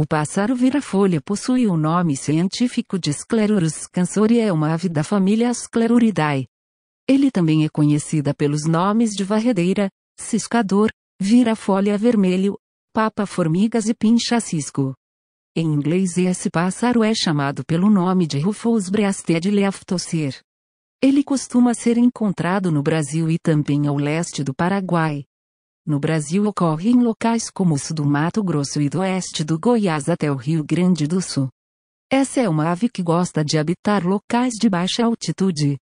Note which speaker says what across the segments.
Speaker 1: O pássaro vira-folha possui o nome científico de Sclerurus cansor e é uma ave da família Scleruridae. Ele também é conhecida pelos nomes de varredeira, ciscador, vira-folha vermelho, papa-formigas e pincha-cisco. Em inglês esse pássaro é chamado pelo nome de Rufous breasted leaftocer. Ele costuma ser encontrado no Brasil e também ao leste do Paraguai no Brasil ocorre em locais como o sul do Mato Grosso e do oeste do Goiás até o Rio Grande do Sul. Essa é uma ave que gosta de habitar locais de baixa altitude.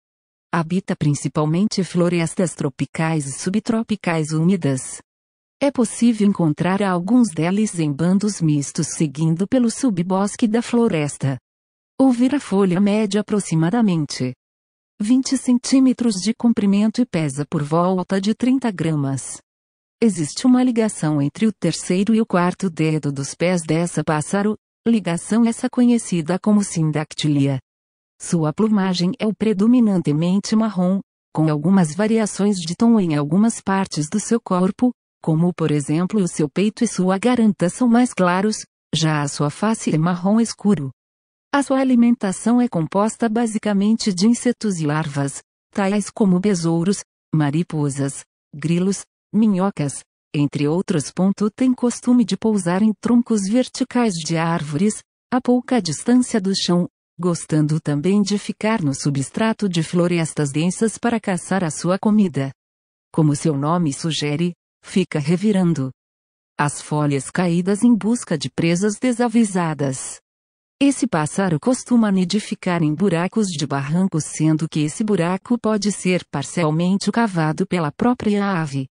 Speaker 1: Habita principalmente florestas tropicais e subtropicais úmidas. É possível encontrar alguns deles em bandos mistos seguindo pelo subbosque da floresta. Ouvir a folha média aproximadamente 20 centímetros de comprimento e pesa por volta de 30 gramas. Existe uma ligação entre o terceiro e o quarto dedo dos pés dessa pássaro, ligação essa conhecida como sindactilia. Sua plumagem é predominantemente marrom, com algumas variações de tom em algumas partes do seu corpo, como por exemplo o seu peito e sua garanta são mais claros, já a sua face é marrom escuro. A sua alimentação é composta basicamente de insetos e larvas, tais como besouros, mariposas, grilos, minhocas, entre outros. Tem costume de pousar em troncos verticais de árvores, a pouca distância do chão, gostando também de ficar no substrato de florestas densas para caçar a sua comida. Como seu nome sugere, fica revirando as folhas caídas em busca de presas desavisadas. Esse pássaro costuma nidificar em buracos de barrancos, sendo que esse buraco pode ser parcialmente cavado pela própria ave.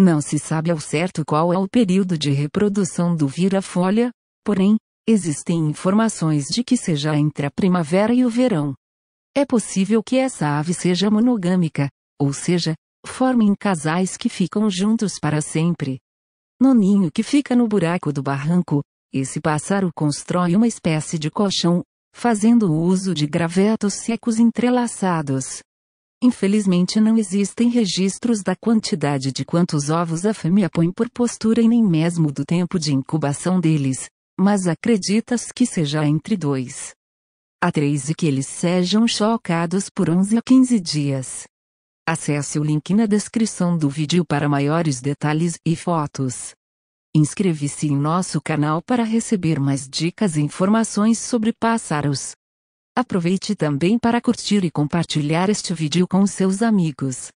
Speaker 1: Não se sabe ao certo qual é o período de reprodução do vira-folha, porém, existem informações de que seja entre a primavera e o verão. É possível que essa ave seja monogâmica, ou seja, formem casais que ficam juntos para sempre. No ninho que fica no buraco do barranco, esse pássaro constrói uma espécie de colchão, fazendo uso de gravetos secos entrelaçados. Infelizmente não existem registros da quantidade de quantos ovos a fêmea põe por postura e nem mesmo do tempo de incubação deles, mas acreditas que seja entre 2 a 3 e que eles sejam chocados por 11 a 15 dias. Acesse o link na descrição do vídeo para maiores detalhes e fotos. Inscreva-se em nosso canal para receber mais dicas e informações sobre pássaros. Aproveite também para curtir e compartilhar este vídeo com seus amigos.